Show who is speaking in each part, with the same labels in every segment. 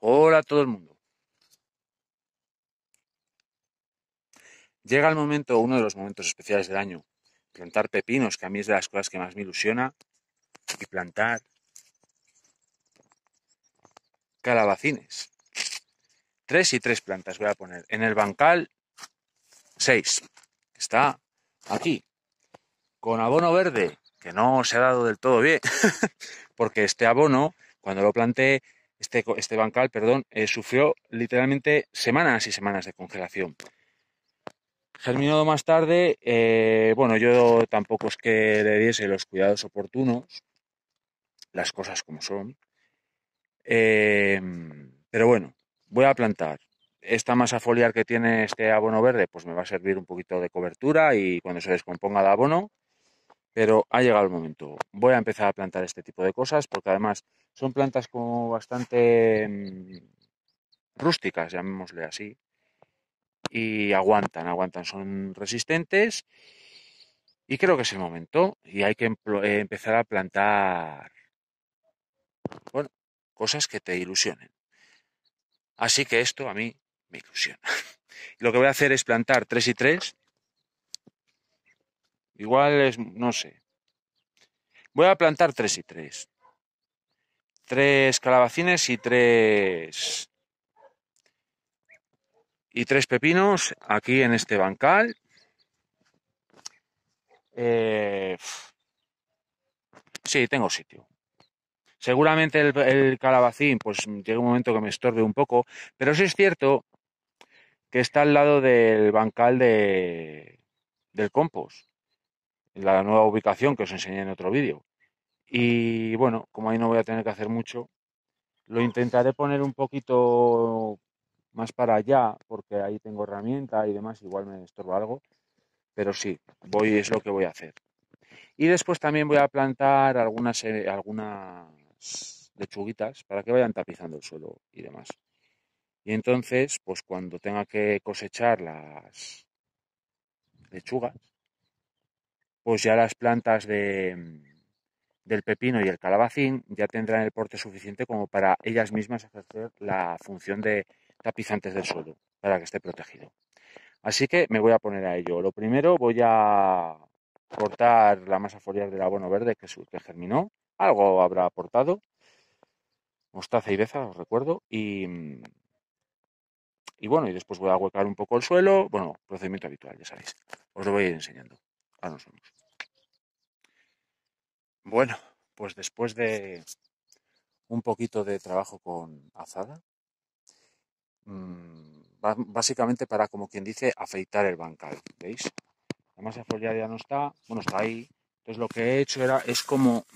Speaker 1: Hola a todo el mundo. Llega el momento, uno de los momentos especiales del año, plantar pepinos, que a mí es de las cosas que más me ilusiona, y plantar calabacines. Tres y tres plantas voy a poner. En el bancal, seis. Está aquí. Con abono verde, que no se ha dado del todo bien, porque este abono, cuando lo planté, este, este bancal, perdón, eh, sufrió literalmente semanas y semanas de congelación. Germinado más tarde, eh, bueno, yo tampoco es que le diese los cuidados oportunos, las cosas como son. Eh, pero bueno, voy a plantar. Esta masa foliar que tiene este abono verde, pues me va a servir un poquito de cobertura y cuando se descomponga el abono, pero ha llegado el momento. Voy a empezar a plantar este tipo de cosas porque además son plantas como bastante mm, rústicas, llamémosle así, y aguantan, aguantan, son resistentes y creo que es el momento y hay que eh, empezar a plantar, cosas que te ilusionen. Así que esto a mí me ilusiona. Lo que voy a hacer es plantar tres y tres, Igual es, no sé. Voy a plantar tres y tres. Tres calabacines y tres. Y tres pepinos aquí en este bancal. Eh, sí, tengo sitio. Seguramente el, calabacín, pues llega un momento que me estorbe un poco, pero sí es cierto que está al lado del bancal de, del compost la nueva ubicación que os enseñé en otro vídeo. Y bueno, como ahí no voy a tener que hacer mucho, lo intentaré poner un poquito más para allá, porque ahí tengo herramienta y demás, igual me estorba algo, pero sí, voy es lo que voy a hacer. Y después también voy a plantar algunas, eh, algunas lechuguitas para que vayan tapizando el suelo y demás. Y entonces, pues cuando tenga que cosechar las lechugas, pues ya las plantas de, mm, del pepino y el calabacín ya tendrán el porte suficiente como para ellas mismas ejercer la función de tapizantes del suelo, para que esté protegido. Así que me voy a poner a ello. Lo primero voy a cortar la masa foliar del abono verde que, germinó, algo habrá aportado, mostaza y beza, os recuerdo, mm, y, bueno, y después voy a huecar un poco el suelo, bueno, procedimiento habitual, ya sabéis, os lo voy a ir enseñando. a nosotros. Bueno, pues después de un poquito de trabajo con azada, mm, básicamente para, como quien dice, afeitar el bancal, ¿veis? La ya no está, bueno, está ahí. Entonces lo que he hecho era, es como,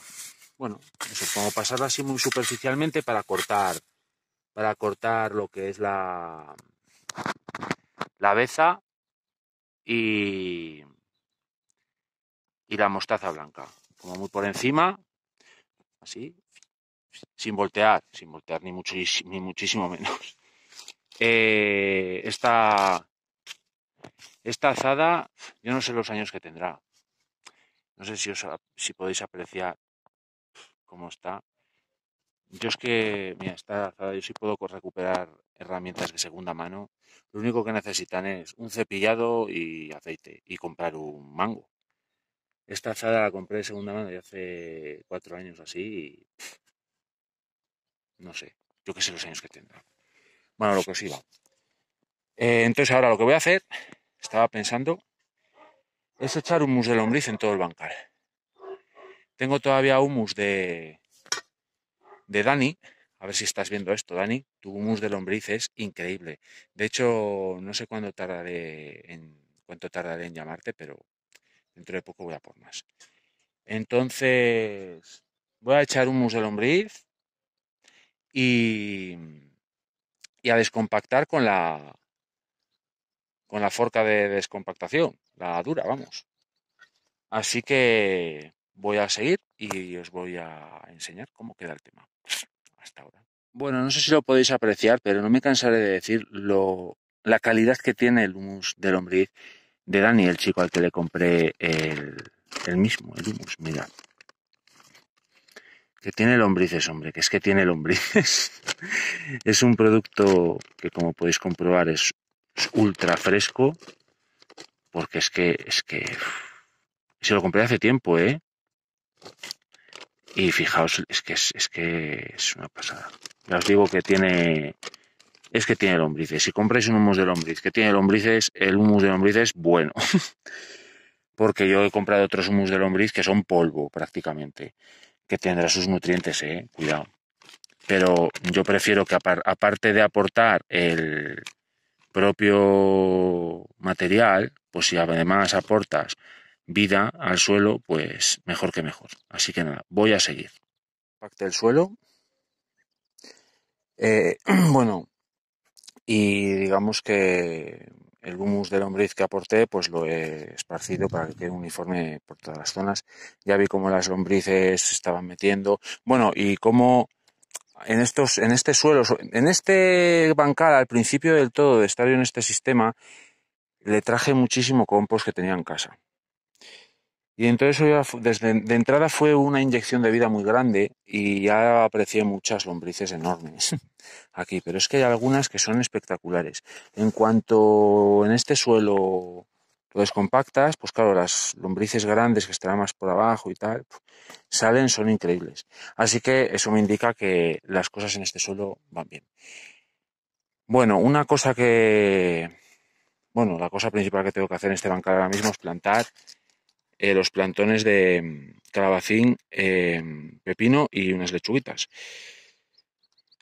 Speaker 1: bueno, como pasarla así muy superficialmente para cortar, para cortar lo que es la, la beza y, y la mostaza blanca como muy por encima, así, sin voltear, sin voltear ni, muchísimo ni muchísimo menos. Eh, esta, azada, yo no sé los años que tendrá. No sé si, si podéis apreciar cómo está. Yo es que, mira, esta azada, yo sí puedo recuperar herramientas de segunda mano. Lo único que necesitan es un cepillado y aceite y comprar un mango. Esta azada la compré de segunda mano ya hace cuatro años así no sé, yo qué sé los años que tendrá. Bueno, lo que os iba. entonces ahora lo que voy a hacer, estaba pensando, es echar humus de lombriz en todo el bancal. Tengo todavía humus de, de Dani, a ver si estás viendo esto, Dani. Tu humus de lombriz es increíble. De hecho, no sé cuándo tardaré en, cuánto tardaré en llamarte, pero Dentro de poco voy a por más. Entonces, voy a echar humus de lombriz y, y a descompactar con la, con la forca de descompactación, la dura, vamos. Así que voy a seguir y os voy a enseñar cómo queda el tema. Hasta ahora. Bueno, no sé si lo podéis apreciar, pero no me cansaré de decir lo, la calidad que tiene el humus de lombriz de Dani, el chico al que le compré el, mismo, el humus, mira. Que tiene lombrices, hombre, que es que tiene lombrices. es un producto que, como podéis comprobar, es, ultra fresco, porque es que, es que, se lo compré hace tiempo, ¿eh? Y fijaos, que es, es que es una pasada. Ya os digo que tiene es que tiene lombrices. Si compráis un humus de lombriz que tiene lombrices, el humus de lombriz es bueno. Porque yo he comprado otros humus de lombriz que son polvo prácticamente, que tendrá sus nutrientes, eh, cuidado. Pero yo prefiero que aparte de aportar el propio material, pues si además aportas vida al suelo, pues mejor que mejor. Así que nada, voy a seguir. Pacte el suelo. Eh, bueno, y digamos que el humus de lombriz que aporté, pues lo he esparcido para que quede uniforme por todas las zonas. Ya vi cómo las lombrices se estaban metiendo. Bueno, y cómo en estos, en este suelo, en este bancal, al principio del todo de estar yo en este sistema, le traje muchísimo compost que tenía en casa. Y entonces desde, de entrada fue una inyección de vida muy grande y ya aprecié muchas lombrices enormes aquí, pero es que hay algunas que son espectaculares. En cuanto en este suelo lo descompactas, pues claro, las lombrices grandes que están más por abajo y tal, salen, son increíbles. Así que eso me indica que las cosas en este suelo van bien. Bueno, una cosa que, bueno, la cosa principal que tengo que hacer en este bancal ahora mismo es plantar eh, los plantones de mm, calabacín, eh, pepino y unas lechuguitas.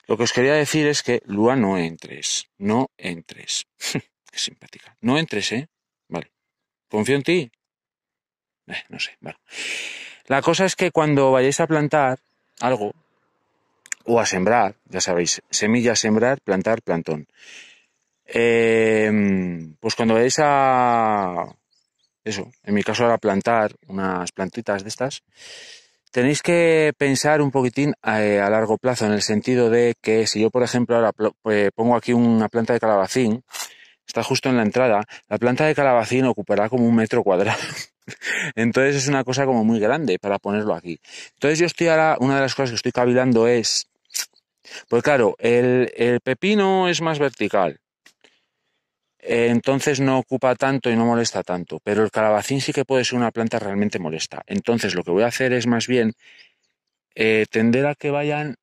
Speaker 1: Lo que os quería decir es que, Lua, no entres, no entres. Qué simpática. No entres, ¿eh? Vale. ¿Confío en ti? Eh, no sé, vale. La cosa es que cuando vayáis a plantar algo, o a sembrar, ya sabéis, semilla, sembrar, plantar, plantón. pues cuando vayáis a eso, en mi caso ahora plantar unas plantitas de estas, tenéis que pensar un poquitín eh, a, largo plazo, en el sentido de que si yo, por ejemplo, ahora eh, pongo aquí una planta de calabacín, está justo en la entrada, la planta de calabacín ocupará como un metro cuadrado. Entonces es una cosa como muy grande para ponerlo aquí. Entonces yo estoy ahora, una de las cosas que estoy cavilando es, pues claro, el, el pepino es más vertical, eh, entonces no ocupa tanto y no molesta tanto, pero el calabacín sí que puede ser una planta realmente molesta. Entonces lo que voy a hacer es más bien eh, tender a que vayan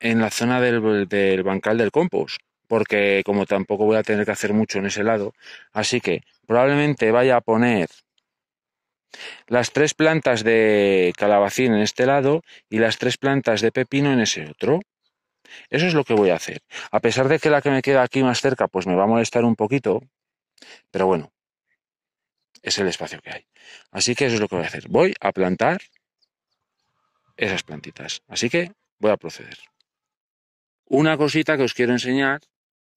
Speaker 1: en la zona del, del, bancal del compost, porque como tampoco voy a tener que hacer mucho en ese lado, así que probablemente vaya a poner las tres plantas de calabacín en este lado y las tres plantas de pepino en ese otro. Eso es lo que voy a hacer. A pesar de que la que me queda aquí más cerca, pues me va a molestar un poquito, pero bueno, es el espacio que hay. Así que eso es lo que voy a hacer. Voy a plantar esas plantitas. Así que voy a proceder. Una cosita que os quiero enseñar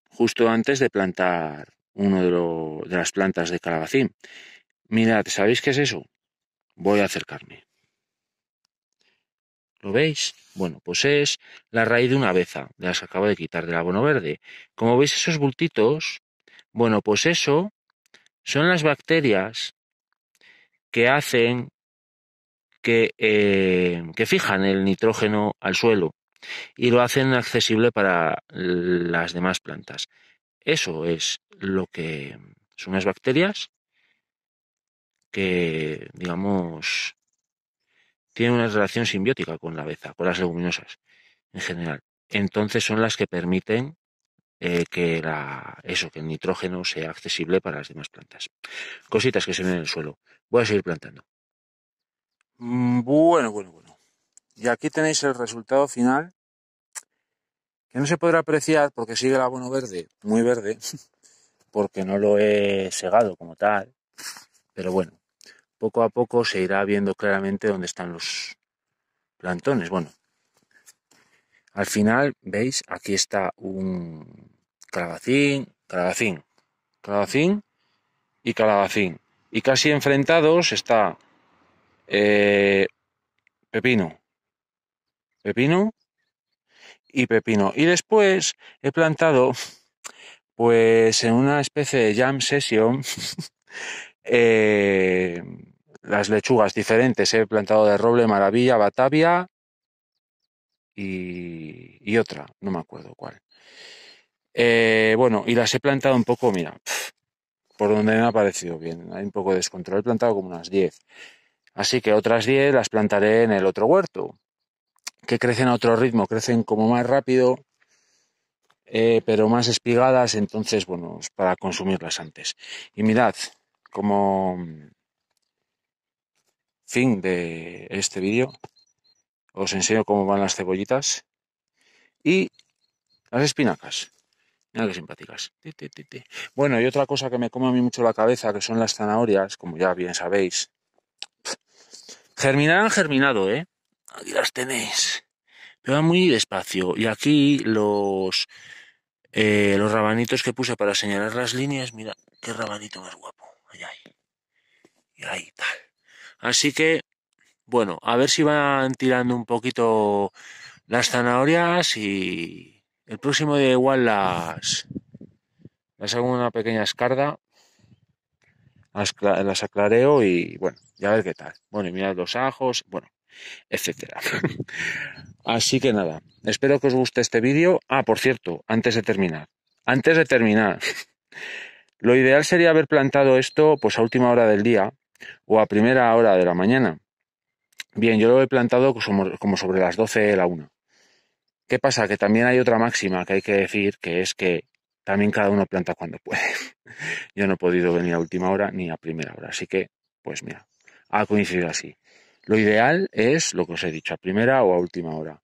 Speaker 1: justo antes de plantar uno de, de las plantas de calabacín. Mirad, ¿sabéis qué es eso? Voy a acercarme. ¿Lo veis? Bueno, pues es la raíz de una beza de las que acabo de quitar del abono verde. Como veis esos bultitos, bueno, pues eso son las bacterias que hacen que, eh, que fijan el nitrógeno al suelo y lo hacen accesible para las demás plantas. Eso es lo que son las bacterias que, digamos, tiene una relación simbiótica con la beza, con las leguminosas en general. Entonces son las que permiten eh, que la, eso, que el nitrógeno sea accesible para las demás plantas. Cositas que se ven en el suelo. Voy a seguir plantando. Mm, bueno, bueno, bueno. Y aquí tenéis el resultado final, que no se podrá apreciar porque sigue el abono verde, muy verde, porque no lo he segado como tal. Pero bueno, poco a poco se irá viendo claramente dónde están los plantones. Bueno, al final, veis, aquí está un calabacín, calabacín, calabacín y calabacín. Y casi enfrentados está eh, pepino, pepino y pepino. Y después he plantado, pues en una especie de jam session, eh, las lechugas diferentes, he plantado de roble, maravilla, batavia y, otra, no me acuerdo cuál. Eh, bueno, y las he plantado un poco, mira, por donde me ha parecido bien, hay un poco de descontrol, he plantado como unas 10. Así que otras 10 las plantaré en el otro huerto, que crecen a otro ritmo, crecen como más rápido, eh, pero más espigadas, entonces, bueno, para consumirlas antes. Y mirad, como fin de este vídeo. Os enseño cómo van las cebollitas y las espinacas. Mira que simpáticas. Bueno, y otra cosa que me come a mí mucho la cabeza, que son las zanahorias, como ya bien sabéis. Germinarán germinado, ¿eh? Aquí las tenéis. Pero va muy despacio. Y aquí los, eh, los rabanitos que puse para señalar las líneas, mira, qué rabanito más guapo. ahí. Y ahí, tal. Así que, bueno, a ver si van tirando un poquito las zanahorias y el próximo día igual las, hago una pequeña escarda, las, aclareo y bueno, ya ver qué tal. Bueno, y mirad los ajos, bueno, etcétera. Así que nada, espero que os guste este vídeo. Ah, por cierto, antes de terminar, antes de terminar, lo ideal sería haber plantado esto pues a última hora del día, o a primera hora de la mañana. Bien, yo lo he plantado como sobre las 12 de la 1. ¿Qué pasa? Que también hay otra máxima que hay que decir, que es que también cada uno planta cuando puede. Yo no he podido venir a última hora ni a primera hora, así que, pues mira, ha coincidido así. Lo ideal es lo que os he dicho, a primera o a última hora,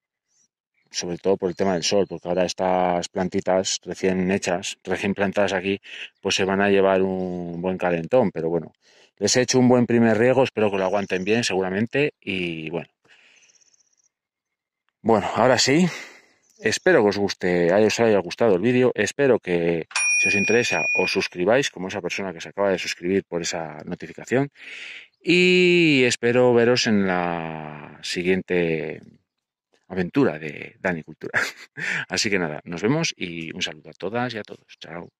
Speaker 1: sobre todo por el tema del sol, porque ahora estas plantitas recién hechas, recién plantadas aquí, pues se van a llevar un buen calentón, pero bueno, les he hecho un buen primer riego, espero que lo aguanten bien seguramente y bueno. Bueno, ahora sí, espero que os guste, os haya gustado el vídeo, espero que si os interesa os suscribáis, como esa persona que se acaba de suscribir por esa notificación, y espero veros en la siguiente aventura de Dani Cultura. Así que nada, nos vemos y un saludo a todas y a todos. Chao.